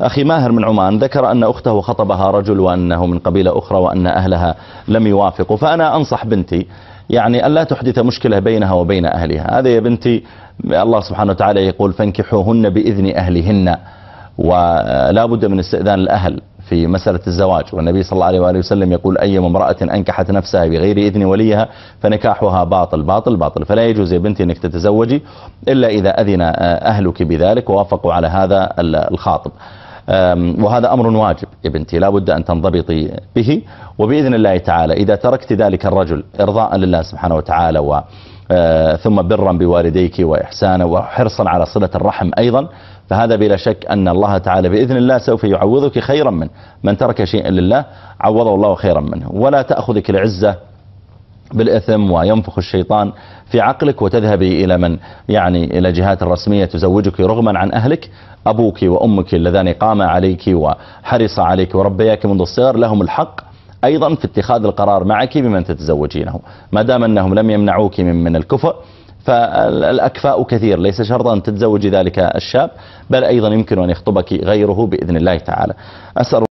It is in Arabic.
أخي ماهر من عمان ذكر أن أخته خطبها رجل وأنه من قبيلة أخرى وأن أهلها لم يوافقوا فأنا أنصح بنتي يعني ألا تحدث مشكلة بينها وبين أهلها هذا يا بنتي الله سبحانه وتعالى يقول فانكحوهن بإذن أهلهن ولا بد من استئذان الأهل في مسألة الزواج والنبي صلى الله عليه وآله وسلم يقول أي امرأة أنكحت نفسها بغير إذن وليها فنكاحها باطل باطل باطل فلا يجوز يا بنتي أنك تتزوجي إلا إذا أذن آه، أهلك بذلك ووافقوا على هذا الخاطب وهذا أمر واجب يا بنتي لا بد أن تنضبطي به وبإذن الله تعالى إذا تركت ذلك الرجل إرضاء لله سبحانه وتعالى وإذن آه، ثم برا بوالديك وإحسانا وحرصا على صلة الرحم أيضا فهذا بلا شك أن الله تعالى بإذن الله سوف يعوضك خيرا منه من ترك شيئا لله عوضه الله خيرا منه ولا تأخذك العزة بالإثم وينفخ الشيطان في عقلك وتذهبي إلى من يعني إلى جهات الرسمية تزوجك رغما عن أهلك أبوك وأمك اللذان قام عليك وحرص عليك وربياك منذ الصغر لهم الحق أيضا في اتخاذ القرار معك بمن تتزوجينه ما دام أنهم لم يمنعوك من, من الكفء فالأكفاء كثير ليس شرطا أن تتزوجي ذلك الشاب بل أيضا يمكن أن يخطبك غيره بإذن الله تعالى أسأل